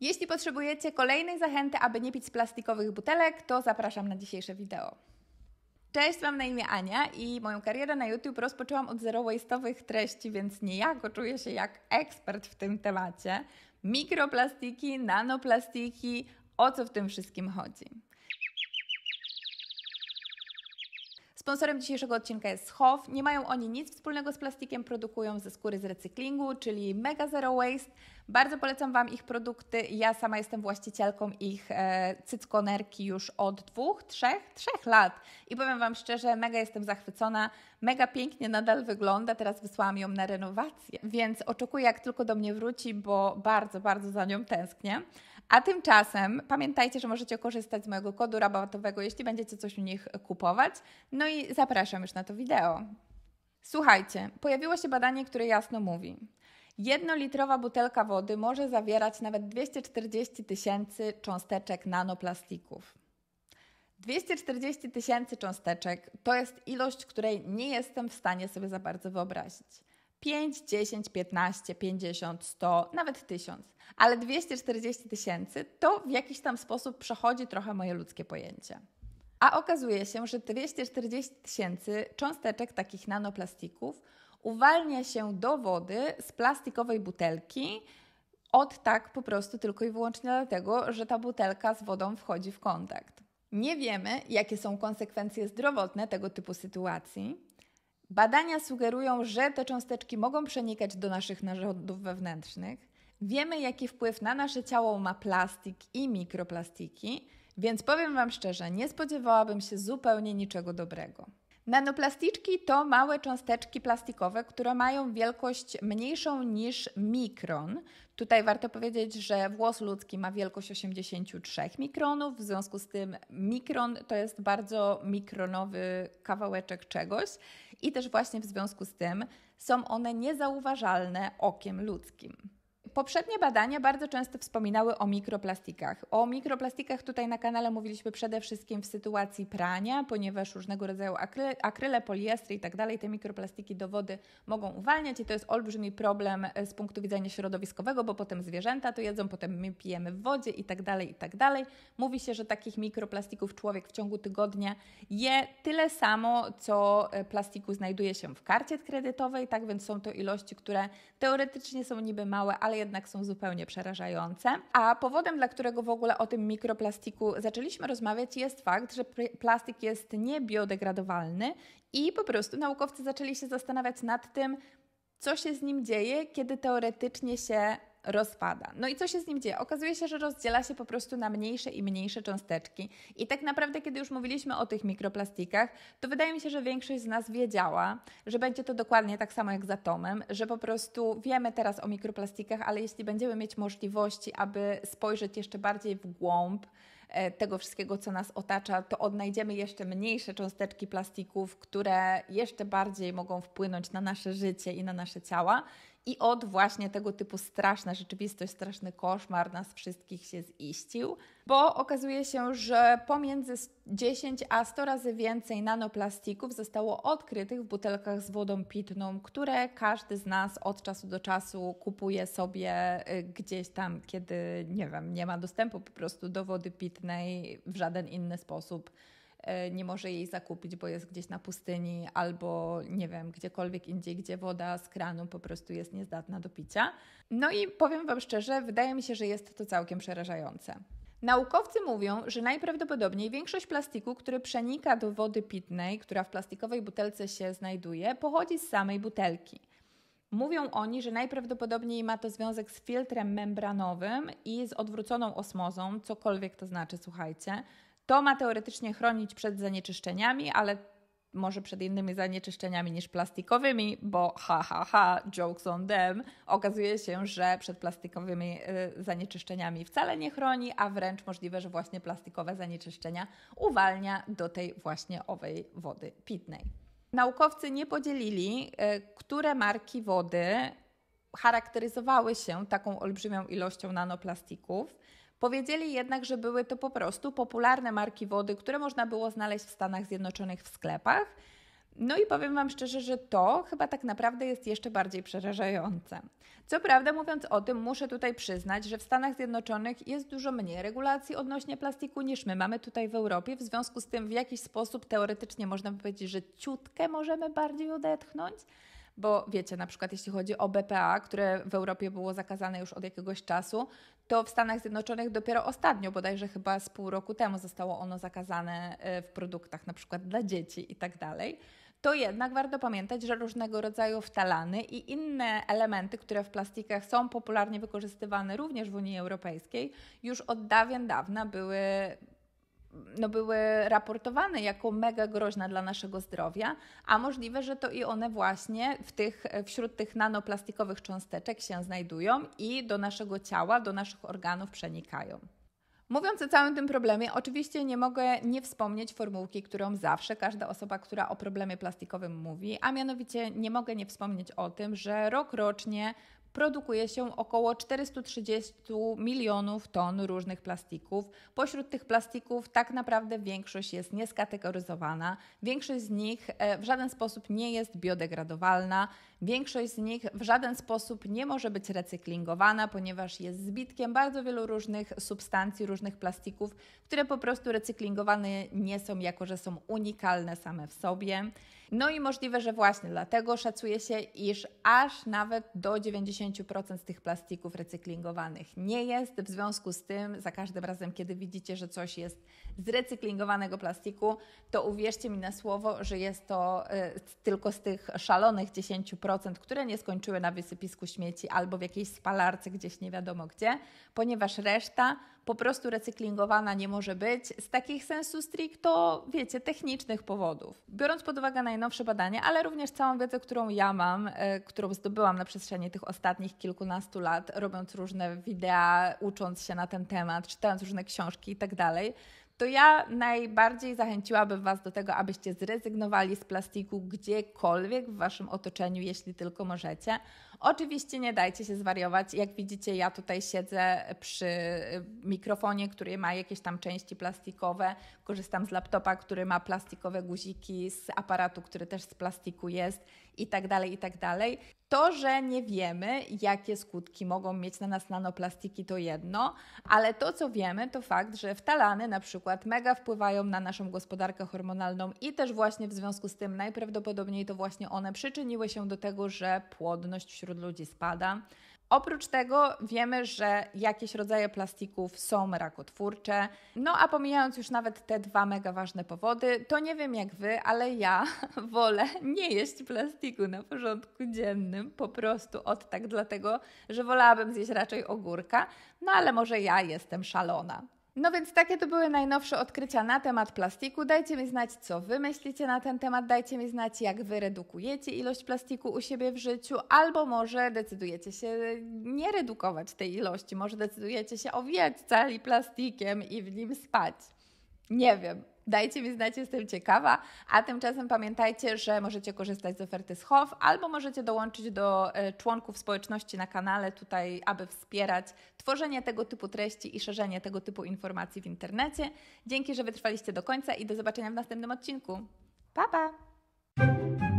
Jeśli potrzebujecie kolejnej zachęty, aby nie pić z plastikowych butelek, to zapraszam na dzisiejsze wideo. Cześć, mam na imię Ania i moją karierę na YouTube rozpoczęłam od zero waste'owych treści, więc niejako czuję się jak ekspert w tym temacie. Mikroplastiki, nanoplastiki, o co w tym wszystkim chodzi? Sponsorem dzisiejszego odcinka jest Hof. Nie mają oni nic wspólnego z plastikiem, produkują ze skóry z recyklingu, czyli Mega Zero Waste. Bardzo polecam Wam ich produkty. Ja sama jestem właścicielką ich e, cyckonerki już od dwóch, trzech, trzech lat. I powiem Wam szczerze, mega jestem zachwycona. Mega pięknie nadal wygląda. Teraz wysłałam ją na renowację, więc oczekuję, jak tylko do mnie wróci, bo bardzo, bardzo za nią tęsknię. A tymczasem pamiętajcie, że możecie korzystać z mojego kodu rabatowego, jeśli będziecie coś u nich kupować. No i zapraszam już na to wideo. Słuchajcie, pojawiło się badanie, które jasno mówi. Jednolitrowa butelka wody może zawierać nawet 240 tysięcy cząsteczek nanoplastików. 240 tysięcy cząsteczek to jest ilość, której nie jestem w stanie sobie za bardzo wyobrazić. 5, 10, 15, 50, 100, nawet 1000. Ale 240 tysięcy to w jakiś tam sposób przechodzi trochę moje ludzkie pojęcie. A okazuje się, że 240 tysięcy cząsteczek takich nanoplastików uwalnia się do wody z plastikowej butelki od tak po prostu tylko i wyłącznie dlatego, że ta butelka z wodą wchodzi w kontakt. Nie wiemy, jakie są konsekwencje zdrowotne tego typu sytuacji, Badania sugerują, że te cząsteczki mogą przenikać do naszych narządów wewnętrznych. Wiemy, jaki wpływ na nasze ciało ma plastik i mikroplastiki, więc powiem Wam szczerze, nie spodziewałabym się zupełnie niczego dobrego. Nanoplasticzki to małe cząsteczki plastikowe, które mają wielkość mniejszą niż mikron, Tutaj warto powiedzieć, że włos ludzki ma wielkość 83 mikronów, w związku z tym mikron to jest bardzo mikronowy kawałeczek czegoś i też właśnie w związku z tym są one niezauważalne okiem ludzkim. Poprzednie badania bardzo często wspominały o mikroplastikach. O mikroplastikach tutaj na kanale mówiliśmy przede wszystkim w sytuacji prania, ponieważ różnego rodzaju akryle, poliestry i tak dalej, te mikroplastiki do wody mogą uwalniać i to jest olbrzymi problem e, z punktu widzenia środowiskowego, bo potem zwierzęta to jedzą, potem my pijemy w wodzie i tak dalej, i tak dalej. Mówi się, że takich mikroplastików człowiek w ciągu tygodnia je tyle samo, co e, plastiku znajduje się w karcie kredytowej, tak więc są to ilości, które teoretycznie są niby małe, ale jednak są zupełnie przerażające. A powodem, dla którego w ogóle o tym mikroplastiku zaczęliśmy rozmawiać, jest fakt, że plastik jest niebiodegradowalny i po prostu naukowcy zaczęli się zastanawiać nad tym, co się z nim dzieje, kiedy teoretycznie się rozpada. No i co się z nim dzieje? Okazuje się, że rozdziela się po prostu na mniejsze i mniejsze cząsteczki. I tak naprawdę, kiedy już mówiliśmy o tych mikroplastikach, to wydaje mi się, że większość z nas wiedziała, że będzie to dokładnie tak samo jak z atomem, że po prostu wiemy teraz o mikroplastikach, ale jeśli będziemy mieć możliwości, aby spojrzeć jeszcze bardziej w głąb, e, tego wszystkiego, co nas otacza, to odnajdziemy jeszcze mniejsze cząsteczki plastików, które jeszcze bardziej mogą wpłynąć na nasze życie i na nasze ciała i od właśnie tego typu straszna rzeczywistość, straszny koszmar nas wszystkich się ziścił, bo okazuje się, że pomiędzy 10 a 100 razy więcej nanoplastików zostało odkrytych w butelkach z wodą pitną, które każdy z nas od czasu do czasu kupuje sobie y, gdzieś tam, kiedy nie wiem, nie ma dostępu po prostu do wody pitnej w żaden inny sposób E, nie może jej zakupić, bo jest gdzieś na pustyni albo nie wiem, gdziekolwiek indziej, gdzie woda z kranu po prostu jest niezdatna do picia. No i powiem Wam szczerze, wydaje mi się, że jest to całkiem przerażające. Naukowcy mówią, że najprawdopodobniej większość plastiku, który przenika do wody pitnej, która w plastikowej butelce się znajduje, pochodzi z samej butelki. Mówią oni, że najprawdopodobniej ma to związek z filtrem membranowym i z odwróconą osmozą, cokolwiek to znaczy, słuchajcie. To ma teoretycznie chronić przed zanieczyszczeniami, ale może przed innymi zanieczyszczeniami niż plastikowymi, bo ha, ha, ha, jokes on them, okazuje się, że przed plastikowymi y, zanieczyszczeniami wcale nie chroni, a wręcz możliwe, że właśnie plastikowe zanieczyszczenia uwalnia do tej właśnie owej wody pitnej. Naukowcy nie podzielili, y, które marki wody charakteryzowały się taką olbrzymią ilością nanoplastików. Powiedzieli jednak, że były to po prostu popularne marki wody, które można było znaleźć w Stanach Zjednoczonych w sklepach. No i powiem Wam szczerze, że to chyba tak naprawdę jest jeszcze bardziej przerażające. Co prawda, mówiąc o tym, muszę tutaj przyznać, że w Stanach Zjednoczonych jest dużo mniej regulacji odnośnie plastiku niż my mamy tutaj w Europie, w związku z tym w jakiś sposób teoretycznie można powiedzieć, że ciutkę możemy bardziej odetchnąć. Bo wiecie, na przykład jeśli chodzi o BPA, które w Europie było zakazane już od jakiegoś czasu, to w Stanach Zjednoczonych dopiero ostatnio, bodajże chyba z pół roku temu zostało ono zakazane e, w produktach na przykład dla dzieci i tak dalej to jednak warto pamiętać, że różnego rodzaju wtalany i inne elementy, które w plastikach są popularnie wykorzystywane również w Unii Europejskiej, już od dawien dawna były no, były raportowane jako mega groźne dla naszego zdrowia, a możliwe, że to i one właśnie w tych, wśród tych nanoplastikowych cząsteczek się znajdują i do naszego ciała, do naszych organów przenikają. Mówiąc o całym tym problemie, oczywiście nie mogę nie wspomnieć formułki, którą zawsze każda osoba, która o problemie plastikowym mówi, a mianowicie nie mogę nie wspomnieć o tym, że rok rocznie produkuje się około 430 milionów ton różnych plastików. Pośród tych plastików tak naprawdę większość jest nieskategoryzowana, większość z nich e, w żaden sposób nie jest biodegradowalna, większość z nich w żaden sposób nie może być recyklingowana, ponieważ jest zbitkiem bardzo wielu różnych substancji, różnych plastików, które po prostu recyklingowane nie są, jako że są unikalne same w sobie. No i możliwe, że właśnie dlatego szacuje się, iż aż nawet do 90% z tych plastików recyklingowanych nie jest. W związku z tym, za każdym razem, kiedy widzicie, że coś jest z recyklingowanego plastiku, to uwierzcie mi na słowo, że jest to y, tylko z tych szalonych 10%, które nie skończyły na wysypisku śmieci albo w jakiejś spalarce gdzieś nie wiadomo gdzie, ponieważ reszta po prostu recyklingowana nie może być z takich sensu stricto, wiecie, technicznych powodów. Biorąc pod uwagę naj najnowsze badania, ale również całą wiedzę, którą ja mam, e, którą zdobyłam na przestrzeni tych ostatnich kilkunastu lat, robiąc różne wideo, ucząc się na ten temat, czytając różne książki i tak dalej. to ja najbardziej zachęciłabym Was do tego, abyście zrezygnowali z plastiku gdziekolwiek w Waszym otoczeniu, jeśli tylko możecie. Oczywiście nie dajcie się zwariować. Jak widzicie, ja tutaj siedzę przy mikrofonie, który ma jakieś tam części plastikowe. Korzystam z laptopa, który ma plastikowe guziki, z aparatu, który też z plastiku jest i tak dalej, i tak dalej. To, że nie wiemy, jakie skutki mogą mieć na nas nanoplastiki, to jedno, ale to, co wiemy, to fakt, że wtalany na przykład mega wpływają na naszą gospodarkę hormonalną i też właśnie w związku z tym najprawdopodobniej to właśnie one przyczyniły się do tego, że płodność wśród wśród ludzi spada. Oprócz tego wiemy, że jakieś rodzaje plastików są rakotwórcze. No a pomijając już nawet te dwa mega ważne powody, to nie wiem jak wy, ale ja wolę nie jeść plastiku na porządku dziennym, po prostu od tak, dlatego że wolałabym zjeść raczej ogórka. No ale może ja jestem szalona. No więc takie to były najnowsze odkrycia na temat plastiku. Dajcie mi znać, co wy myślicie na ten temat, dajcie mi znać, jak wy redukujecie ilość plastiku u siebie w życiu, albo może decydujecie się nie redukować tej ilości, może decydujecie się owijać cali plastikiem i w nim spać. Nie wiem. Dajcie mi znać, jestem ciekawa. A tymczasem pamiętajcie, że możecie korzystać z oferty z HOF albo możecie dołączyć do e, członków społeczności na kanale tutaj, aby wspierać tworzenie tego typu treści i szerzenie tego typu informacji w internecie. Dzięki, że wytrwaliście do końca i do zobaczenia w następnym odcinku. Pa, pa!